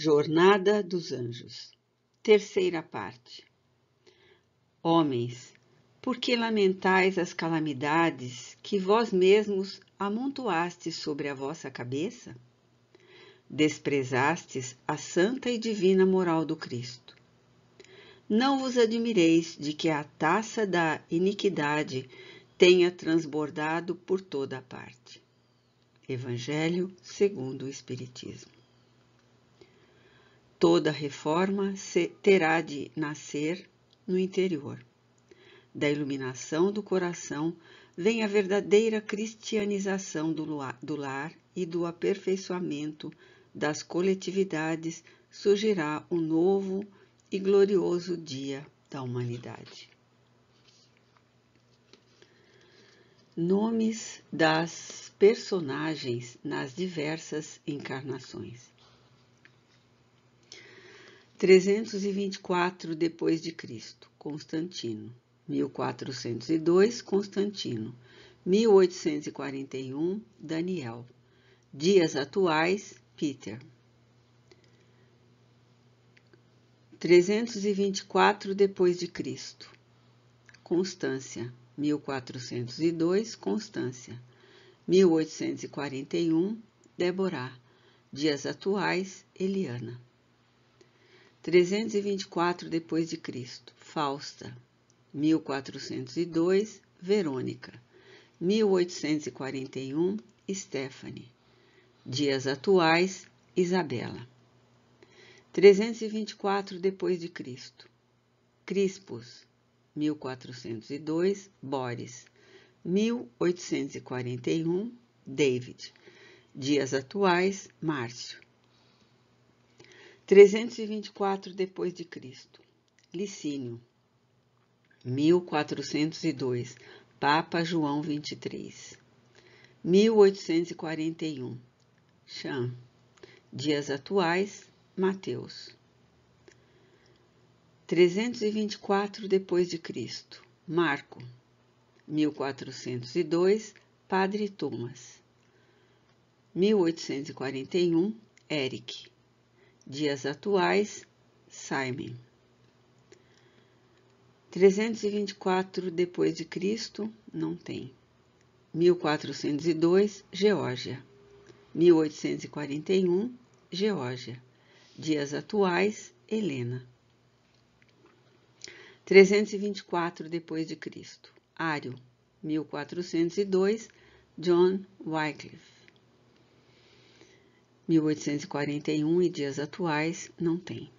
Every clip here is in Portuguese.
Jornada dos Anjos. Terceira parte. Homens, por que lamentais as calamidades que vós mesmos amontoastes sobre a vossa cabeça? Desprezastes a santa e divina moral do Cristo. Não vos admireis de que a taça da iniquidade tenha transbordado por toda a parte. Evangelho segundo o Espiritismo. Toda reforma terá de nascer no interior. Da iluminação do coração vem a verdadeira cristianização do lar e do aperfeiçoamento das coletividades, surgirá um novo e glorioso dia da humanidade. Nomes das personagens nas diversas encarnações. 324 depois de Cristo, Constantino. 1402, Constantino. 1841, Daniel. Dias atuais, Peter. 324 depois de Cristo. Constância, 1402, Constância. 1841, Deborah. Dias atuais, Eliana. 324 depois de Cristo, Fausta. 1402, Verônica. 1841, Stephanie. Dias atuais, Isabela. 324 depois de Cristo, Crispus; 1402, Boris. 1841, David. Dias atuais, Márcio. 324 depois de Cristo. Licínio 1402 Papa João 23 1841 Chan Dias atuais Mateus 324 depois de Cristo Marco 1402 Padre Thomas 1841 Eric Dias atuais, Simon. 324 depois de Cristo, não tem. 1402, Geórgia. 1841, Geórgia. Dias atuais, Helena. 324 depois de Cristo, Ário. 1402, John Wycliffe. 1841 e dias atuais, não tem.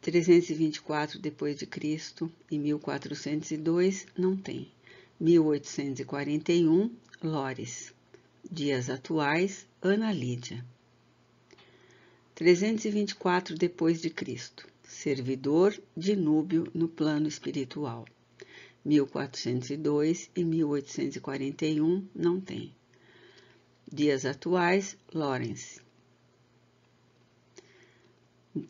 324 depois de Cristo e 1402 não tem. 1841 Lores. Dias atuais Ana Lídia. 324 depois de Cristo. Servidor de Núbio no plano espiritual. 1402 e 1841 não tem. Dias atuais, Lawrence.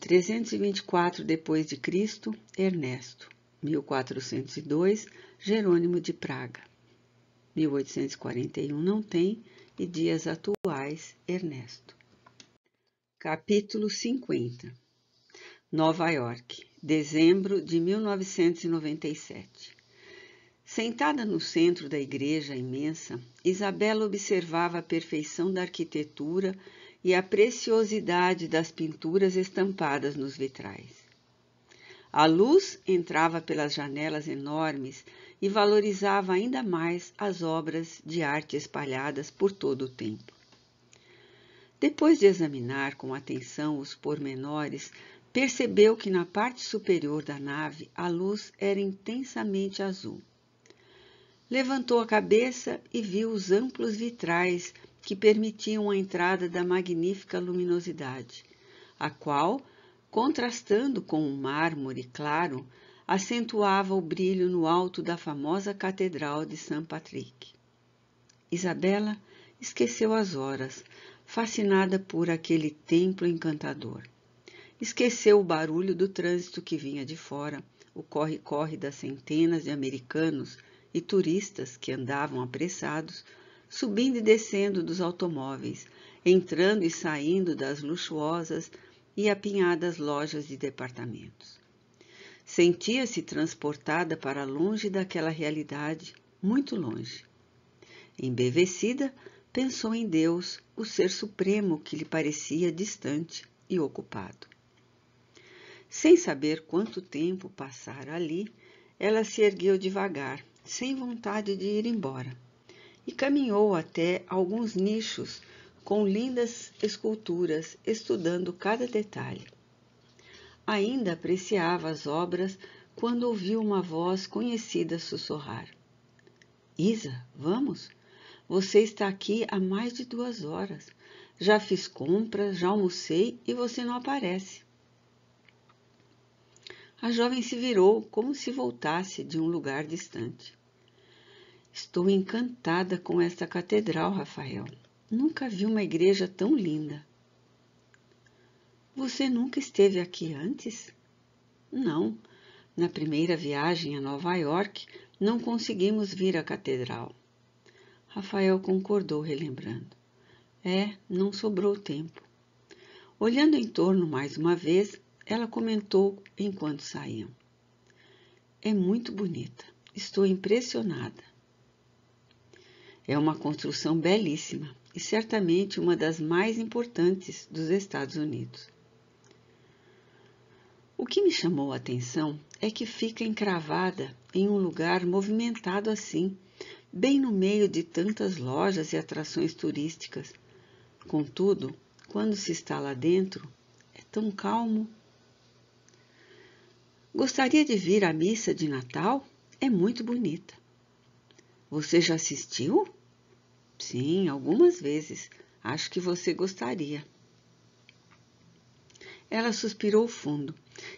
324 depois de Cristo, Ernesto. 1402, Jerônimo de Praga. 1841 não tem e dias atuais, Ernesto. Capítulo 50. Nova York, dezembro de 1997. Sentada no centro da igreja imensa, Isabela observava a perfeição da arquitetura e a preciosidade das pinturas estampadas nos vitrais. A luz entrava pelas janelas enormes e valorizava ainda mais as obras de arte espalhadas por todo o tempo. Depois de examinar com atenção os pormenores, percebeu que na parte superior da nave a luz era intensamente azul. Levantou a cabeça e viu os amplos vitrais que permitiam a entrada da magnífica luminosidade, a qual, contrastando com o mármore claro, acentuava o brilho no alto da famosa Catedral de São Patrick. Isabela esqueceu as horas, fascinada por aquele templo encantador. Esqueceu o barulho do trânsito que vinha de fora, o corre-corre das centenas de americanos e turistas que andavam apressados, subindo e descendo dos automóveis, entrando e saindo das luxuosas e apinhadas lojas de departamentos. Sentia-se transportada para longe daquela realidade, muito longe. Embevecida, pensou em Deus, o ser supremo que lhe parecia distante e ocupado. Sem saber quanto tempo passara ali, ela se ergueu devagar, sem vontade de ir embora, e caminhou até alguns nichos com lindas esculturas, estudando cada detalhe. Ainda apreciava as obras quando ouviu uma voz conhecida sussurrar: Isa, vamos? Você está aqui há mais de duas horas. Já fiz compras, já almocei e você não aparece. A jovem se virou como se voltasse de um lugar distante. Estou encantada com esta catedral, Rafael. Nunca vi uma igreja tão linda. Você nunca esteve aqui antes? Não. Na primeira viagem a Nova York, não conseguimos vir à catedral. Rafael concordou, relembrando. É, não sobrou tempo. Olhando em torno mais uma vez, ela comentou enquanto saíam. É muito bonita. Estou impressionada. É uma construção belíssima e certamente uma das mais importantes dos Estados Unidos. O que me chamou a atenção é que fica encravada em um lugar movimentado assim, bem no meio de tantas lojas e atrações turísticas. Contudo, quando se está lá dentro, é tão calmo Gostaria de vir à missa de Natal? É muito bonita. Você já assistiu? Sim, algumas vezes. Acho que você gostaria. Ela suspirou fundo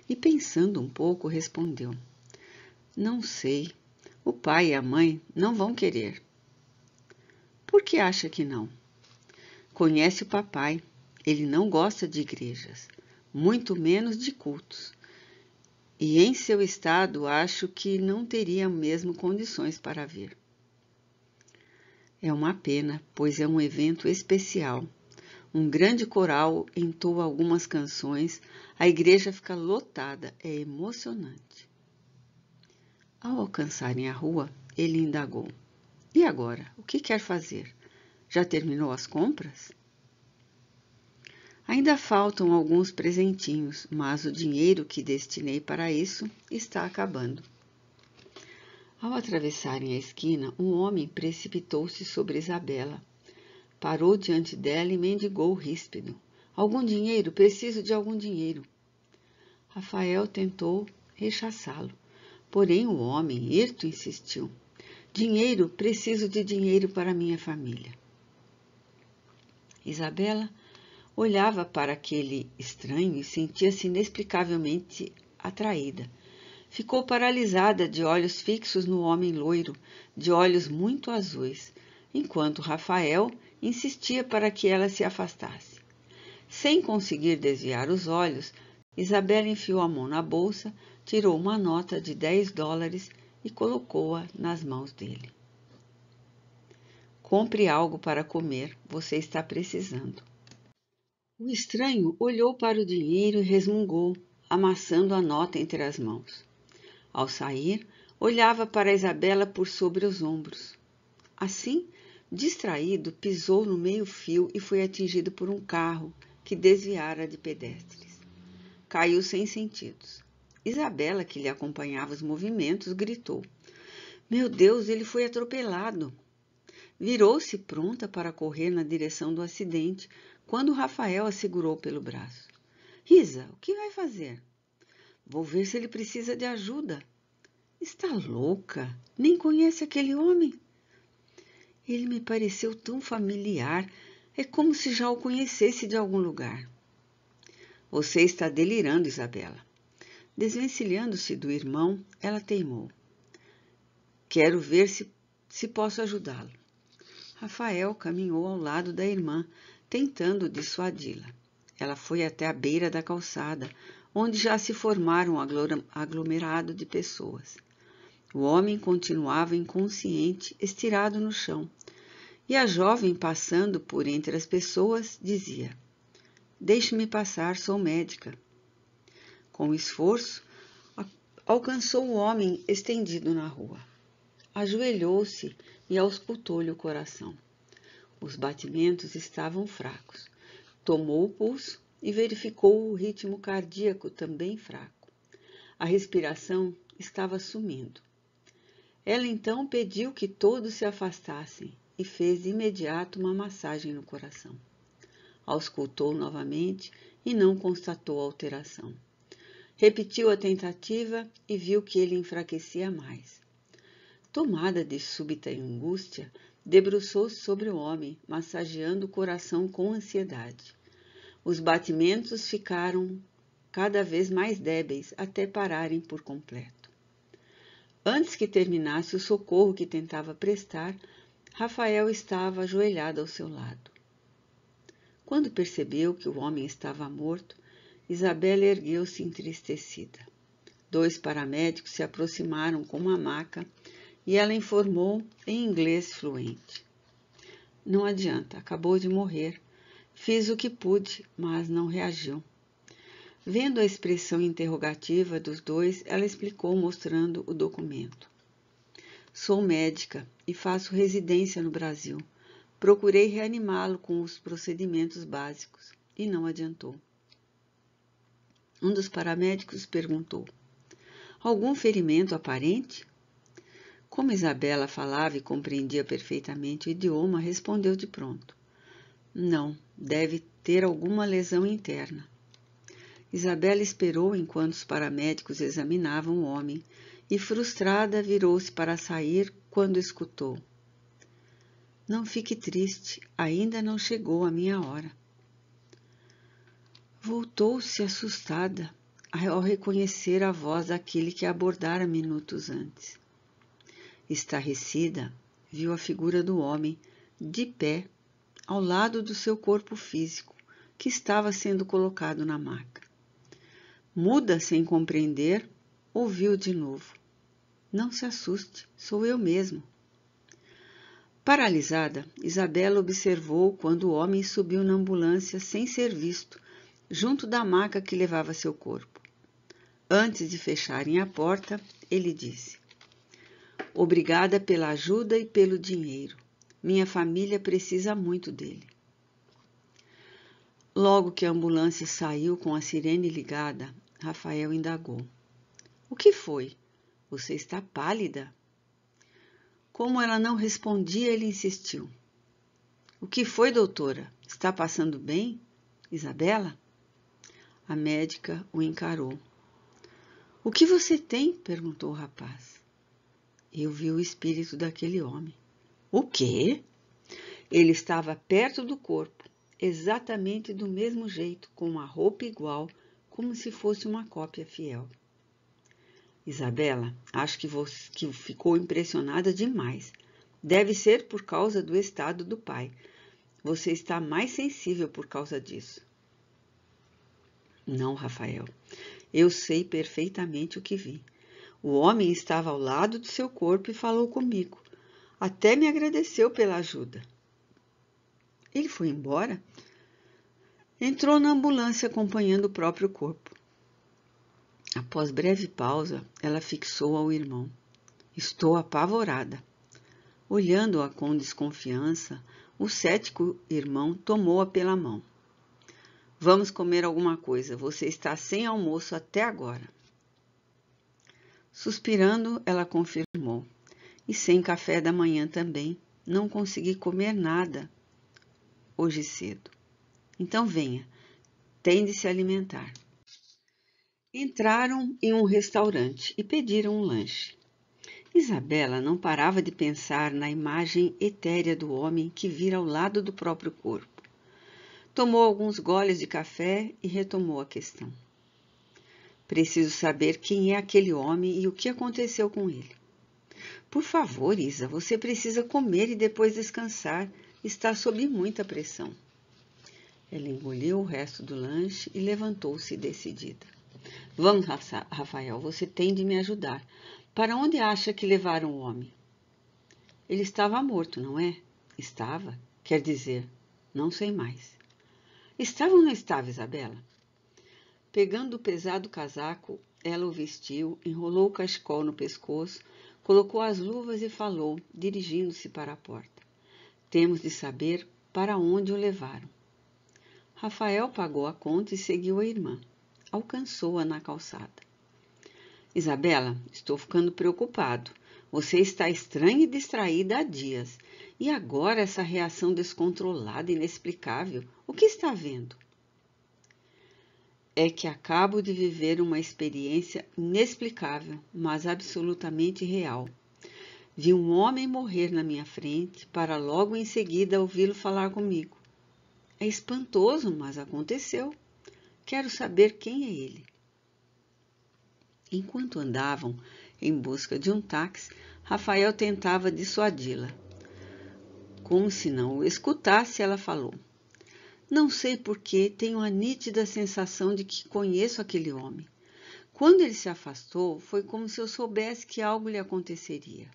e, pensando um pouco, respondeu: Não sei. O pai e a mãe não vão querer. Por que acha que não? Conhece o papai. Ele não gosta de igrejas, muito menos de cultos. E em seu estado, acho que não teria mesmo condições para vir. É uma pena, pois é um evento especial. Um grande coral entoa algumas canções, a igreja fica lotada, é emocionante. Ao alcançarem a rua, ele indagou: E agora? O que quer fazer? Já terminou as compras? Ainda faltam alguns presentinhos, mas o dinheiro que destinei para isso está acabando. Ao atravessarem a esquina, um homem precipitou-se sobre Isabela. Parou diante dela e mendigou ríspido. Algum dinheiro, preciso de algum dinheiro. Rafael tentou rechaçá-lo, porém o homem, hirto, insistiu. Dinheiro, preciso de dinheiro para minha família. Isabela Olhava para aquele estranho e sentia-se inexplicavelmente atraída. Ficou paralisada de olhos fixos no homem loiro, de olhos muito azuis, enquanto Rafael insistia para que ela se afastasse. Sem conseguir desviar os olhos, Isabela enfiou a mão na bolsa, tirou uma nota de dez dólares e colocou-a nas mãos dele. Compre algo para comer, você está precisando. O estranho olhou para o dinheiro e resmungou, amassando a nota entre as mãos. Ao sair, olhava para Isabela por sobre os ombros. Assim, distraído, pisou no meio-fio e foi atingido por um carro que desviara de pedestres. Caiu sem sentidos. Isabela, que lhe acompanhava os movimentos, gritou: Meu Deus, ele foi atropelado! Virou-se pronta para correr na direção do acidente, quando Rafael a segurou pelo braço. Risa, o que vai fazer? Vou ver se ele precisa de ajuda. Está louca? Nem conhece aquele homem? Ele me pareceu tão familiar, é como se já o conhecesse de algum lugar. Você está delirando, Isabela. Desvencilhando-se do irmão, ela teimou. Quero ver se, se posso ajudá-lo. Rafael caminhou ao lado da irmã, tentando dissuadi-la. Ela foi até a beira da calçada, onde já se formara um aglomerado de pessoas. O homem continuava inconsciente, estirado no chão, e a jovem, passando por entre as pessoas, dizia: Deixe-me passar, sou médica. Com esforço, alcançou o homem estendido na rua. Ajoelhou-se e auscultou-lhe o coração. Os batimentos estavam fracos. Tomou o pulso e verificou o ritmo cardíaco também fraco. A respiração estava sumindo. Ela então pediu que todos se afastassem e fez de imediato uma massagem no coração. Auscultou novamente e não constatou alteração. Repetiu a tentativa e viu que ele enfraquecia mais. Tomada de súbita angústia, debruçou-se sobre o homem, massageando o coração com ansiedade. Os batimentos ficaram cada vez mais débeis até pararem por completo. Antes que terminasse o socorro que tentava prestar, Rafael estava ajoelhado ao seu lado. Quando percebeu que o homem estava morto, Isabela ergueu-se entristecida. Dois paramédicos se aproximaram com uma maca e ela informou em inglês fluente. Não adianta, acabou de morrer. Fiz o que pude, mas não reagiu. Vendo a expressão interrogativa dos dois, ela explicou mostrando o documento. Sou médica e faço residência no Brasil. Procurei reanimá-lo com os procedimentos básicos e não adiantou. Um dos paramédicos perguntou: Algum ferimento aparente? Como Isabela falava e compreendia perfeitamente o idioma, respondeu de pronto: Não, deve ter alguma lesão interna. Isabela esperou enquanto os paramédicos examinavam o homem e, frustrada, virou-se para sair quando escutou: Não fique triste, ainda não chegou a minha hora. Voltou-se assustada ao reconhecer a voz daquele que abordara minutos antes. Estarrecida, viu a figura do homem de pé ao lado do seu corpo físico que estava sendo colocado na maca. Muda sem compreender, ouviu de novo: Não se assuste, sou eu mesmo. Paralisada, Isabela observou quando o homem subiu na ambulância sem ser visto, junto da maca que levava seu corpo. Antes de fecharem a porta, ele disse: Obrigada pela ajuda e pelo dinheiro. Minha família precisa muito dele. Logo que a ambulância saiu com a sirene ligada, Rafael indagou: O que foi? Você está pálida? Como ela não respondia, ele insistiu: O que foi, doutora? Está passando bem? Isabela? A médica o encarou. O que você tem? perguntou o rapaz eu vi o espírito daquele homem. O quê? Ele estava perto do corpo, exatamente do mesmo jeito, com a roupa igual, como se fosse uma cópia fiel. Isabela, acho que, você, que ficou impressionada demais. Deve ser por causa do estado do pai. Você está mais sensível por causa disso. Não, Rafael. Eu sei perfeitamente o que vi. O homem estava ao lado do seu corpo e falou comigo. Até me agradeceu pela ajuda. Ele foi embora. Entrou na ambulância acompanhando o próprio corpo. Após breve pausa, ela fixou ao irmão. Estou apavorada. Olhando-a com desconfiança, o cético irmão tomou-a pela mão. Vamos comer alguma coisa. Você está sem almoço até agora. Suspirando, ela confirmou. E sem café da manhã também. Não consegui comer nada hoje cedo. Então venha, tem de se alimentar. Entraram em um restaurante e pediram um lanche. Isabela não parava de pensar na imagem etérea do homem que vira ao lado do próprio corpo. Tomou alguns goles de café e retomou a questão. Preciso saber quem é aquele homem e o que aconteceu com ele. Por favor, Isa, você precisa comer e depois descansar. Está sob muita pressão. Ela engoliu o resto do lanche e levantou-se decidida. Vamos, Rafael, você tem de me ajudar. Para onde acha que levaram o homem? Ele estava morto, não é? Estava? Quer dizer, não sei mais. Estava ou não estava, Isabela? Pegando o pesado casaco, ela o vestiu, enrolou o cachecol no pescoço, colocou as luvas e falou, dirigindo-se para a porta. Temos de saber para onde o levaram. Rafael pagou a conta e seguiu a irmã. Alcançou-a na calçada. Isabela, estou ficando preocupado. Você está estranha e distraída há dias. E agora essa reação descontrolada, inexplicável. O que está vendo? é que acabo de viver uma experiência inexplicável, mas absolutamente real. Vi um homem morrer na minha frente para logo em seguida ouvi-lo falar comigo. É espantoso, mas aconteceu. Quero saber quem é ele. Enquanto andavam em busca de um táxi, Rafael tentava dissuadi-la. Como se não o escutasse, ela falou: não sei por que tenho a nítida sensação de que conheço aquele homem. Quando ele se afastou, foi como se eu soubesse que algo lhe aconteceria,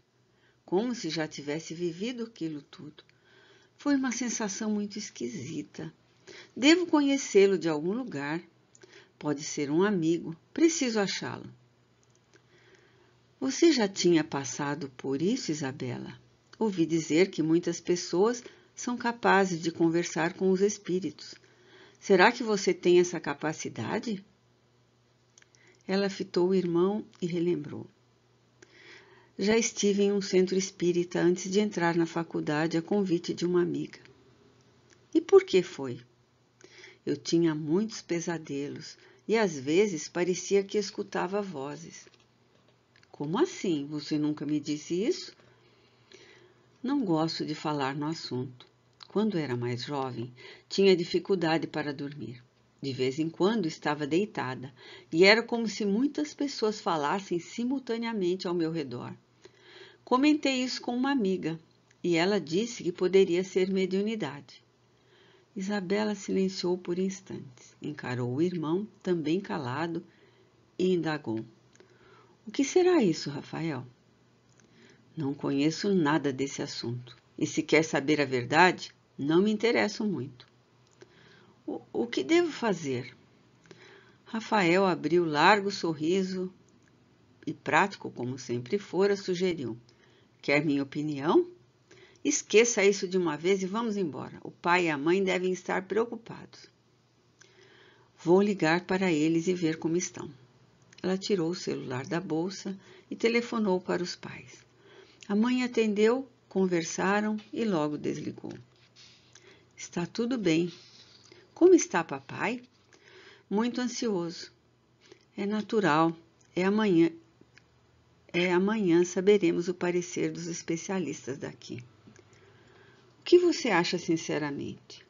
como se já tivesse vivido aquilo tudo. Foi uma sensação muito esquisita. Devo conhecê-lo de algum lugar. Pode ser um amigo. Preciso achá-lo. Você já tinha passado por isso, Isabela? Ouvi dizer que muitas pessoas são capazes de conversar com os espíritos. Será que você tem essa capacidade? Ela fitou o irmão e relembrou. Já estive em um centro espírita antes de entrar na faculdade a convite de uma amiga. E por que foi? Eu tinha muitos pesadelos e às vezes parecia que escutava vozes. Como assim? Você nunca me disse isso? Não gosto de falar no assunto. Quando era mais jovem, tinha dificuldade para dormir. De vez em quando estava deitada e era como se muitas pessoas falassem simultaneamente ao meu redor. Comentei isso com uma amiga e ela disse que poderia ser mediunidade. Isabela silenciou por instantes, encarou o irmão, também calado, e indagou: O que será isso, Rafael? Não conheço nada desse assunto e, se quer saber a verdade, não me interesso muito. O, o que devo fazer? Rafael abriu largo sorriso e, prático como sempre fora, sugeriu: Quer minha opinião? Esqueça isso de uma vez e vamos embora. O pai e a mãe devem estar preocupados. Vou ligar para eles e ver como estão. Ela tirou o celular da bolsa e telefonou para os pais. A mãe atendeu, conversaram e logo desligou. Está tudo bem. Como está papai? Muito ansioso. É natural. É amanhã. É amanhã saberemos o parecer dos especialistas daqui. O que você acha sinceramente?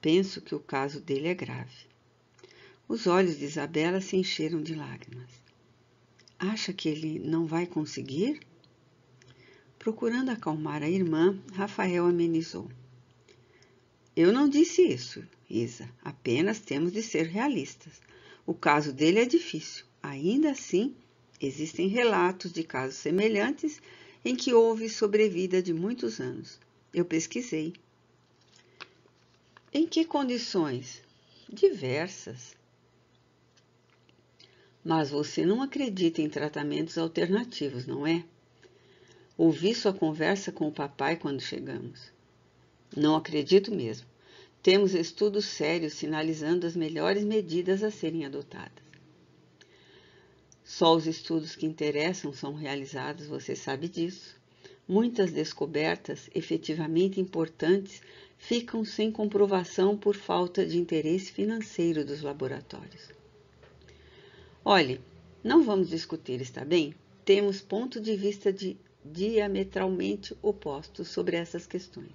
Penso que o caso dele é grave. Os olhos de Isabela se encheram de lágrimas. Acha que ele não vai conseguir? Procurando acalmar a irmã, Rafael amenizou. Eu não disse isso, Isa. Apenas temos de ser realistas. O caso dele é difícil. Ainda assim, existem relatos de casos semelhantes em que houve sobrevida de muitos anos. Eu pesquisei. Em que condições? Diversas. Mas você não acredita em tratamentos alternativos, não é? Ouvi sua conversa com o papai quando chegamos. Não acredito mesmo. Temos estudos sérios sinalizando as melhores medidas a serem adotadas. Só os estudos que interessam são realizados, você sabe disso. Muitas descobertas efetivamente importantes ficam sem comprovação por falta de interesse financeiro dos laboratórios. Olhe, não vamos discutir, está bem? Temos ponto de vista de diametralmente opostos sobre essas questões.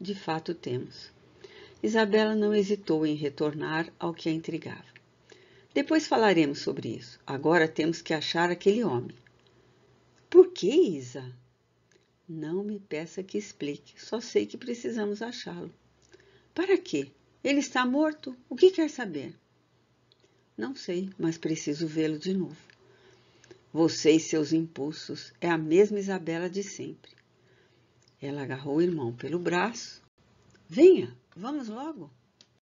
De fato, temos. Isabela não hesitou em retornar ao que a intrigava. Depois falaremos sobre isso. Agora temos que achar aquele homem. Por que, Isa? Não me peça que explique, só sei que precisamos achá-lo. Para quê? Ele está morto? O que quer saber? Não sei, mas preciso vê-lo de novo. Você e seus impulsos é a mesma Isabela de sempre. Ela agarrou o irmão pelo braço. Venha, vamos logo.